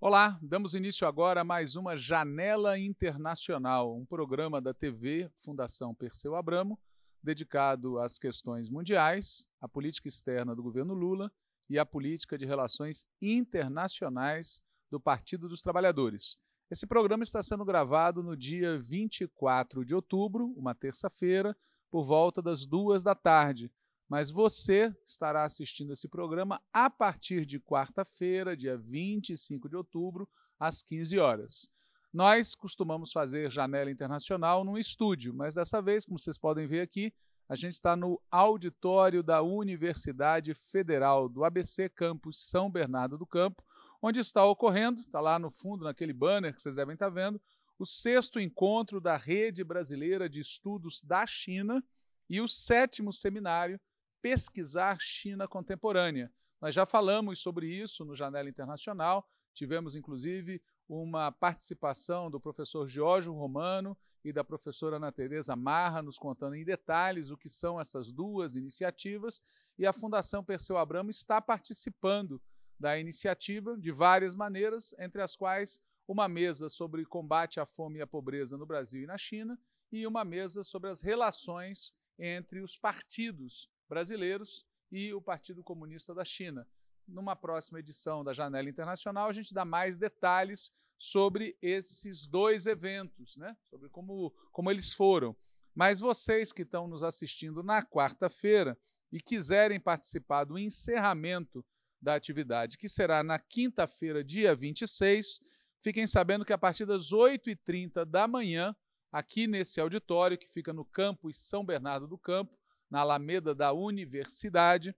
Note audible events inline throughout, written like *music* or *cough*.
Olá, damos início agora a mais uma Janela Internacional, um programa da TV Fundação Perseu Abramo, dedicado às questões mundiais, à política externa do governo Lula e à política de relações internacionais do Partido dos Trabalhadores. Esse programa está sendo gravado no dia 24 de outubro, uma terça-feira, por volta das duas da tarde, mas você estará assistindo esse programa a partir de quarta-feira, dia 25 de outubro, às 15 horas. Nós costumamos fazer janela internacional num estúdio, mas dessa vez, como vocês podem ver aqui, a gente está no auditório da Universidade Federal do ABC Campus São Bernardo do Campo, onde está ocorrendo, está lá no fundo, naquele banner que vocês devem estar vendo, o sexto encontro da Rede Brasileira de Estudos da China e o sétimo seminário pesquisar China contemporânea. Nós já falamos sobre isso no Janela Internacional, tivemos inclusive uma participação do professor Giorgio Romano e da professora Ana Teresa Marra nos contando em detalhes o que são essas duas iniciativas e a Fundação Perseu Abramo está participando da iniciativa de várias maneiras, entre as quais uma mesa sobre combate à fome e à pobreza no Brasil e na China e uma mesa sobre as relações entre os partidos brasileiros e o Partido Comunista da China. Numa próxima edição da Janela Internacional, a gente dá mais detalhes sobre esses dois eventos, né? sobre como, como eles foram. Mas vocês que estão nos assistindo na quarta-feira e quiserem participar do encerramento da atividade, que será na quinta-feira, dia 26, fiquem sabendo que a partir das 8h30 da manhã, aqui nesse auditório, que fica no campus São Bernardo do Campo, na Alameda da Universidade,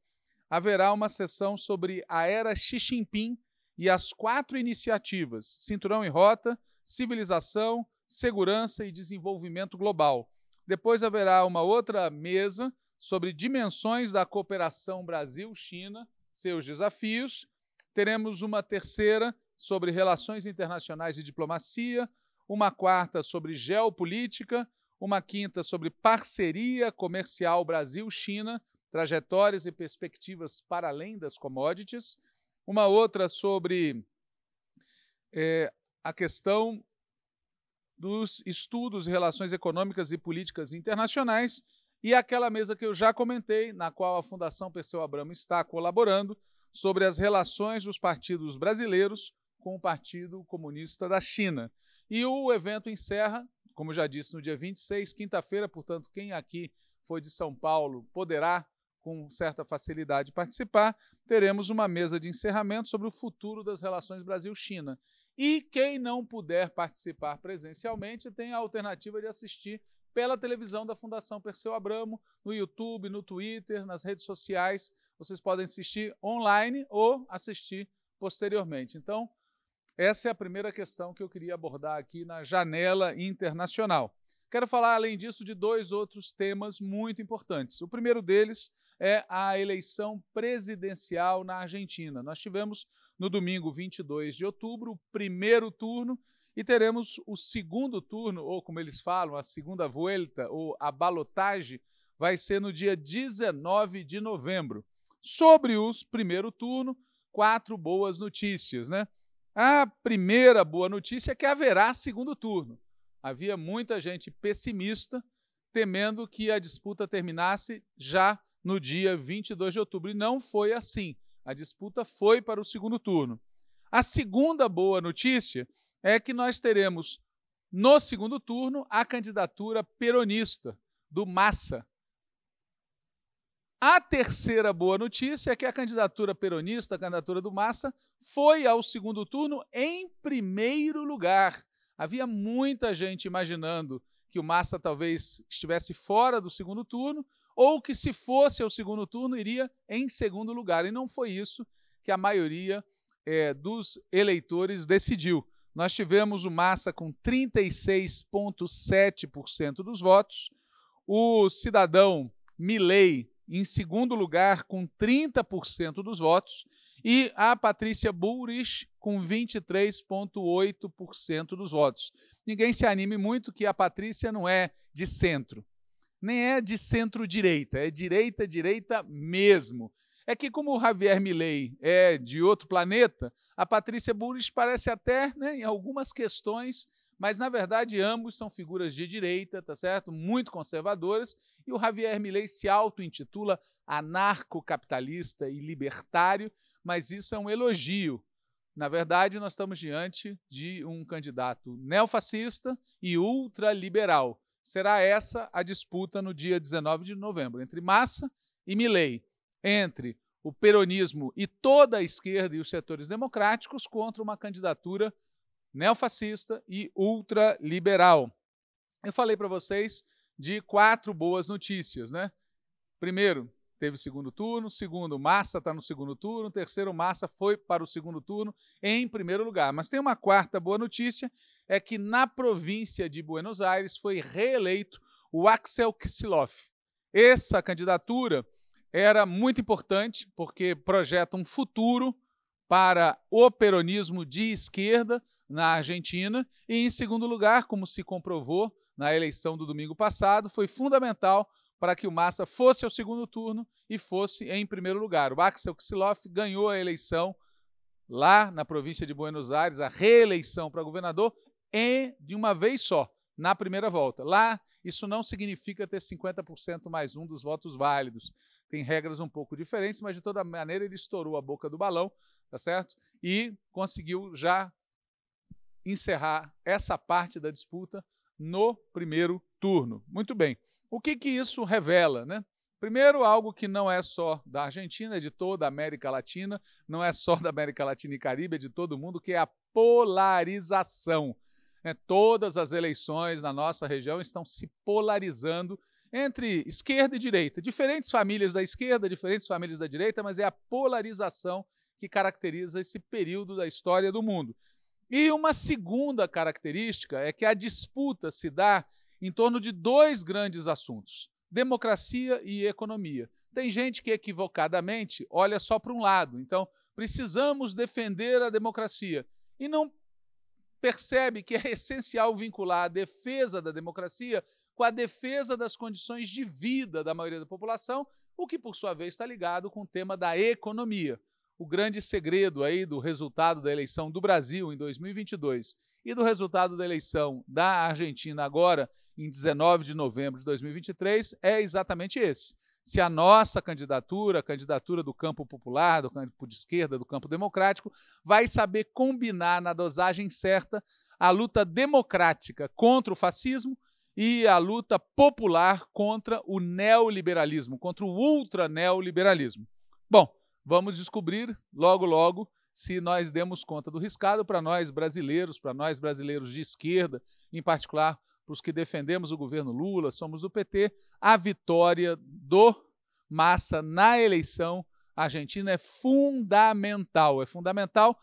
haverá uma sessão sobre a era Xi Jinping e as quatro iniciativas: Cinturão e Rota, Civilização, Segurança e Desenvolvimento Global. Depois haverá uma outra mesa sobre dimensões da cooperação Brasil-China, seus desafios. Teremos uma terceira sobre relações internacionais e diplomacia, uma quarta sobre geopolítica, uma quinta sobre parceria comercial Brasil-China, trajetórias e perspectivas para além das commodities, uma outra sobre é, a questão dos estudos e relações econômicas e políticas internacionais, e aquela mesa que eu já comentei, na qual a Fundação Perseu Abramo está colaborando, sobre as relações dos partidos brasileiros com o Partido Comunista da China. E o evento encerra como já disse, no dia 26, quinta-feira, portanto, quem aqui foi de São Paulo poderá, com certa facilidade, participar. Teremos uma mesa de encerramento sobre o futuro das relações Brasil-China. E quem não puder participar presencialmente tem a alternativa de assistir pela televisão da Fundação Perseu Abramo, no YouTube, no Twitter, nas redes sociais. Vocês podem assistir online ou assistir posteriormente. Então, essa é a primeira questão que eu queria abordar aqui na janela internacional. Quero falar, além disso, de dois outros temas muito importantes. O primeiro deles é a eleição presidencial na Argentina. Nós tivemos no domingo 22 de outubro o primeiro turno e teremos o segundo turno, ou como eles falam, a segunda volta, ou a balotagem, vai ser no dia 19 de novembro. Sobre o primeiro turno, quatro boas notícias, né? A primeira boa notícia é que haverá segundo turno. Havia muita gente pessimista, temendo que a disputa terminasse já no dia 22 de outubro. E não foi assim. A disputa foi para o segundo turno. A segunda boa notícia é que nós teremos, no segundo turno, a candidatura peronista do Massa, a terceira boa notícia é que a candidatura peronista, a candidatura do Massa, foi ao segundo turno em primeiro lugar. Havia muita gente imaginando que o Massa talvez estivesse fora do segundo turno, ou que se fosse ao segundo turno, iria em segundo lugar. E não foi isso que a maioria é, dos eleitores decidiu. Nós tivemos o Massa com 36,7% dos votos, o cidadão Milley em segundo lugar, com 30% dos votos, e a Patrícia Buris com 23,8% dos votos. Ninguém se anime muito que a Patrícia não é de centro, nem é de centro-direita, é direita-direita mesmo. É que, como o Javier Milei é de outro planeta, a Patrícia Buris parece até, né, em algumas questões, mas, na verdade, ambos são figuras de direita, tá certo? Muito conservadoras, e o Javier Milei se auto-intitula anarcocapitalista e libertário, mas isso é um elogio. Na verdade, nós estamos diante de um candidato neofascista e ultraliberal. Será essa a disputa no dia 19 de novembro, entre Massa e Milei, entre o peronismo e toda a esquerda e os setores democráticos contra uma candidatura neofascista e ultraliberal. Eu falei para vocês de quatro boas notícias, né? Primeiro, teve segundo turno. Segundo, Massa está no segundo turno. Terceiro, Massa foi para o segundo turno em primeiro lugar. Mas tem uma quarta boa notícia: é que na província de Buenos Aires foi reeleito o Axel Kicillof. Essa candidatura era muito importante porque projeta um futuro para o peronismo de esquerda, na Argentina. E, em segundo lugar, como se comprovou na eleição do domingo passado, foi fundamental para que o Massa fosse ao segundo turno e fosse em primeiro lugar. O Axel Kicillof ganhou a eleição lá na província de Buenos Aires, a reeleição para governador, e de uma vez só, na primeira volta. Lá, isso não significa ter 50% mais um dos votos válidos. Tem regras um pouco diferentes, mas de toda maneira ele estourou a boca do balão, tá certo? E conseguiu já encerrar essa parte da disputa no primeiro turno. Muito bem. O que, que isso revela, né? Primeiro, algo que não é só da Argentina, é de toda a América Latina, não é só da América Latina e Caribe, é de todo mundo, que é a polarização. Né? Todas as eleições na nossa região estão se polarizando entre esquerda e direita. Diferentes famílias da esquerda, diferentes famílias da direita, mas é a polarização que caracteriza esse período da história do mundo. E uma segunda característica é que a disputa se dá em torno de dois grandes assuntos: democracia e economia. Tem gente que equivocadamente olha só para um lado. Então, precisamos defender a democracia. E não percebe que é *laughs* essencial vincular a defesa da democracia com a defesa das condições de vida da maioria da população, o que, por sua vez, está ligado com o tema da economia o grande segredo aí do resultado da eleição do Brasil em 2022 e do resultado da eleição da Argentina agora em 19 de novembro de 2023 é exatamente esse. Se a nossa candidatura, a candidatura do campo popular, do campo de esquerda, do campo democrático, vai saber combinar na dosagem certa a luta democrática contra o fascismo e a luta popular contra o neoliberalismo, contra o ultra neoliberalismo. Bom, Vamos descobrir logo, logo, se nós demos conta do riscado para nós brasileiros, para nós brasileiros de esquerda, em particular para os que defendemos o governo Lula, somos do PT, a vitória do Massa na eleição argentina é fundamental. É fundamental,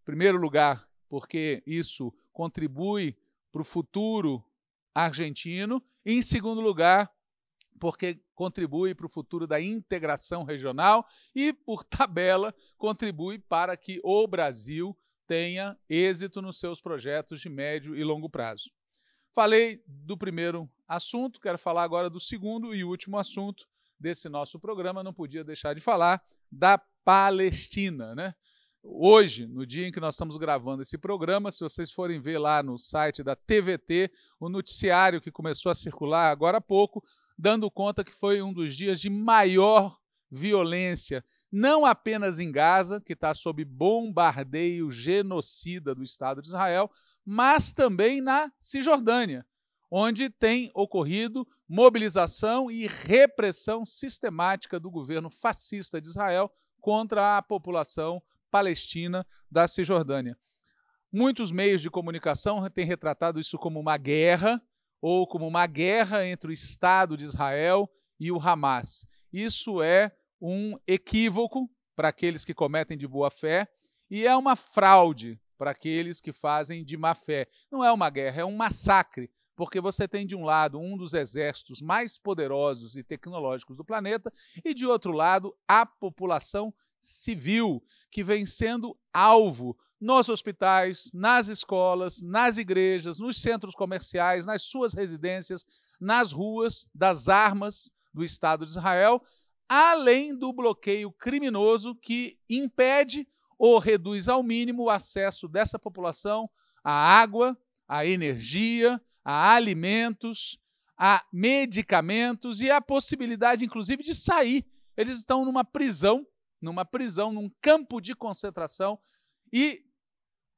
em primeiro lugar, porque isso contribui para o futuro argentino, e em segundo lugar, porque contribui para o futuro da integração regional e, por *laughs* tabela, contribui para que o Brasil tenha êxito nos seus projetos de médio e longo prazo. Falei do primeiro assunto, quero falar agora do segundo e último assunto desse nosso programa, não podia deixar de falar da Palestina, né? Hoje, no dia em que nós estamos gravando esse programa, se vocês forem ver lá no site da TVT, o noticiário que começou a circular agora há pouco, dando conta que foi um dos dias de maior violência, não apenas em Gaza, que está sob bombardeio genocida do Estado de Israel, mas também na Cisjordânia, onde tem ocorrido mobilização e repressão sistemática do governo fascista de Israel contra a população palestina da Cisjordânia. Muitos meios de comunicação têm retratado isso como uma guerra, ou como uma guerra entre o Estado de Israel e o Hamas. Isso é um equívoco para aqueles que cometem de boa fé e é uma fraude para aqueles que fazem de má fé. Não é uma guerra, é um massacre porque você tem de um lado um dos exércitos mais poderosos e tecnológicos do planeta e de outro lado a população civil que vem sendo alvo nos hospitais, nas escolas, nas igrejas, nos centros comerciais, nas suas residências, nas ruas das armas do Estado de Israel, além do bloqueio criminoso que impede ou reduz ao mínimo o acesso dessa população à água, à energia, a alimentos, a medicamentos e a possibilidade, inclusive, de sair. Eles estão numa prisão, numa prisão, num campo de concentração e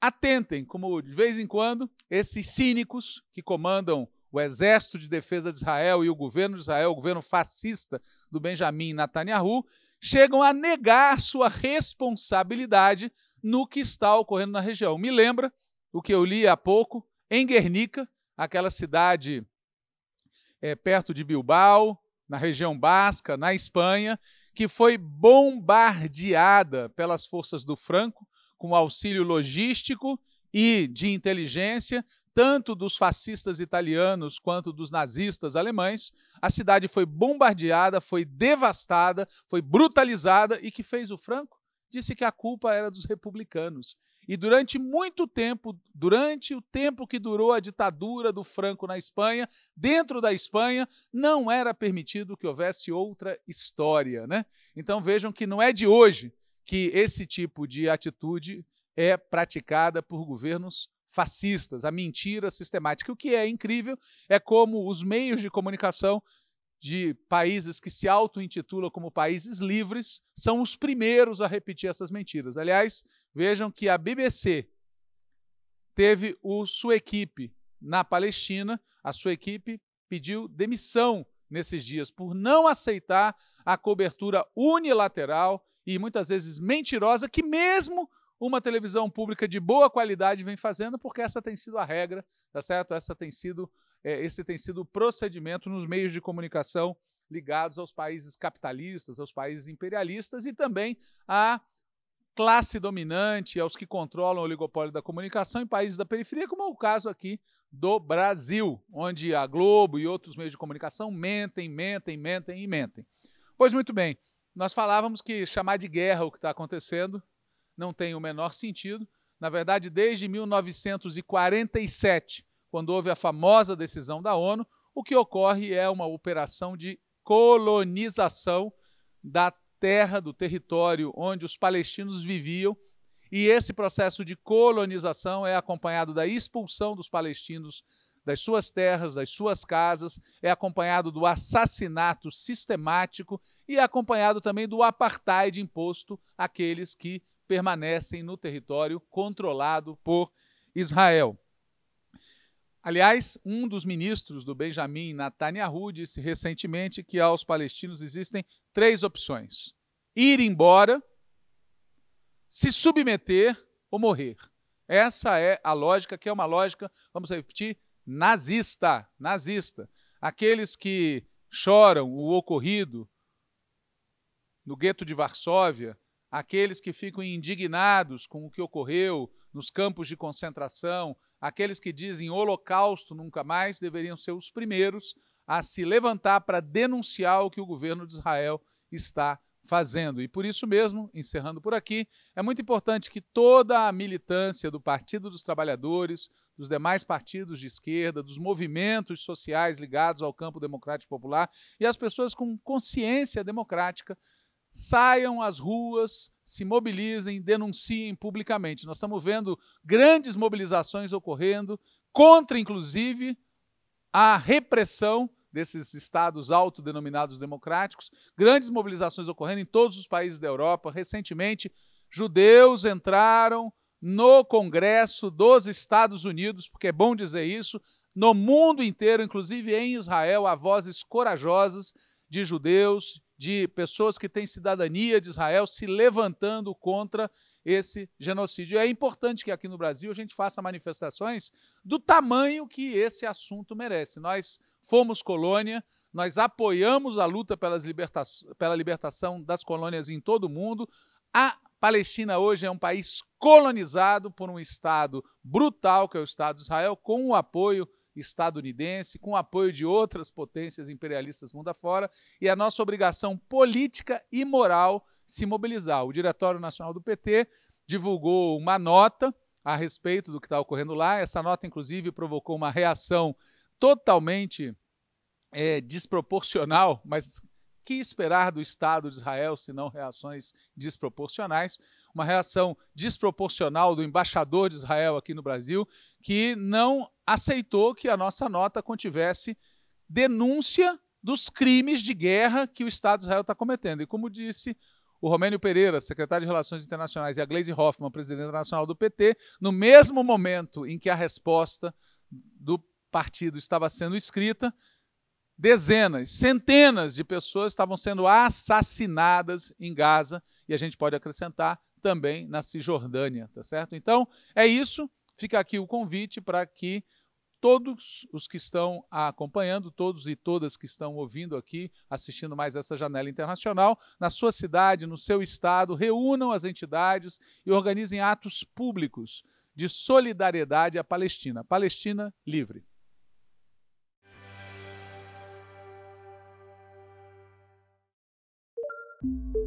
atentem, como de vez em quando esses cínicos que comandam o Exército de Defesa de Israel e o governo de Israel, o governo fascista do Benjamin Netanyahu, chegam a negar sua responsabilidade no que está ocorrendo na região. Me lembra o que eu li há pouco em Guernica, aquela cidade é, perto de Bilbao, na região basca, na Espanha, que foi bombardeada pelas forças do Franco com auxílio logístico e de inteligência, tanto dos fascistas italianos quanto dos nazistas alemães. A cidade foi bombardeada, foi devastada, foi brutalizada e que fez o Franco? disse que a culpa era dos republicanos. E durante muito tempo, durante o tempo que durou a ditadura do Franco na Espanha, dentro da Espanha, não era permitido que houvesse outra história. Né? Então vejam que não é de hoje que esse tipo de atitude é praticada por governos fascistas, a mentira sistemática. O que é incrível é como os meios de comunicação de países que se auto-intitulam como países livres são os primeiros a repetir essas mentiras. Aliás, vejam que a BBC teve o, sua equipe na Palestina, a sua equipe pediu demissão nesses dias por não aceitar a cobertura unilateral e muitas vezes mentirosa que mesmo uma televisão pública de boa qualidade vem fazendo, porque essa tem sido a regra, tá certo? Essa tem sido é, esse tem sido o procedimento nos meios de comunicação ligados aos países capitalistas, aos países imperialistas e também à classe dominante, aos que controlam o oligopólio da comunicação em países da periferia, como é o caso aqui do Brasil, onde a Globo e outros meios de comunicação mentem, mentem, mentem e mentem. Pois muito bem, nós falávamos que chamar de guerra o que está acontecendo não tem o menor sentido. Na verdade, desde 1947, quando houve a famosa decisão da ONU, o que ocorre é uma operação de colonização da terra, do território onde os palestinos viviam. E esse processo de colonização é acompanhado da expulsão dos palestinos das suas terras, das suas casas, é acompanhado do assassinato sistemático e é acompanhado também do apartheid imposto àqueles que permanecem no território controlado por Israel. Aliás, um dos ministros do Benjamin Netanyahu disse recentemente que aos palestinos existem três opções: ir embora, se submeter ou morrer. Essa é a lógica, que é uma lógica, vamos repetir, nazista, nazista. Aqueles que choram o ocorrido no gueto de Varsóvia, aqueles que ficam indignados com o que ocorreu nos campos de concentração, Aqueles que dizem holocausto nunca mais deveriam ser os primeiros a se levantar para denunciar o que o governo de Israel está fazendo. E por isso mesmo, encerrando por aqui, é muito importante que toda a militância do Partido dos Trabalhadores, dos demais partidos de esquerda, dos movimentos sociais ligados ao campo democrático popular e as pessoas com consciência democrática saiam às ruas, se mobilizem, denunciem publicamente. Nós estamos vendo grandes mobilizações ocorrendo contra, inclusive, a repressão desses estados autodenominados democráticos, grandes mobilizações ocorrendo em todos os países da Europa. Recentemente, judeus entraram no Congresso dos Estados Unidos, porque é bom dizer isso, no mundo inteiro, inclusive em Israel, há vozes corajosas de judeus de pessoas que têm cidadania de Israel se levantando contra esse genocídio. é importante que aqui no Brasil a gente faça manifestações do tamanho que esse assunto merece. Nós fomos colônia, nós apoiamos a luta liberta pela libertação das colônias em todo o mundo. A Palestina hoje é um país colonizado por um Estado brutal, que é o Estado de Israel, com o apoio estadunidense, com o apoio de outras potências imperialistas mundo afora, e é a nossa obrigação política e moral se mobilizar. O Diretório Nacional do PT divulgou uma nota a respeito do que está ocorrendo lá. Essa nota, inclusive, provocou uma reação totalmente é, desproporcional, mas que esperar do Estado de Israel senão reações desproporcionais? Uma reação desproporcional do embaixador de Israel aqui no Brasil, que não aceitou que a nossa nota contivesse denúncia dos crimes de guerra que o Estado de Israel está cometendo. E como disse o Romênio Pereira, secretário de Relações Internacionais, e a Gleisi Hoffmann, presidente nacional do PT, no mesmo momento em que a resposta do partido estava sendo escrita, dezenas, centenas de pessoas estavam sendo assassinadas em Gaza e a gente pode acrescentar também na Cisjordânia, tá certo? Então, é isso, fica aqui o convite para que todos os que estão acompanhando, todos e todas que estão ouvindo aqui, assistindo mais essa janela internacional, na sua cidade, no seu estado, reúnam as entidades e organizem atos públicos de solidariedade à Palestina. Palestina livre. you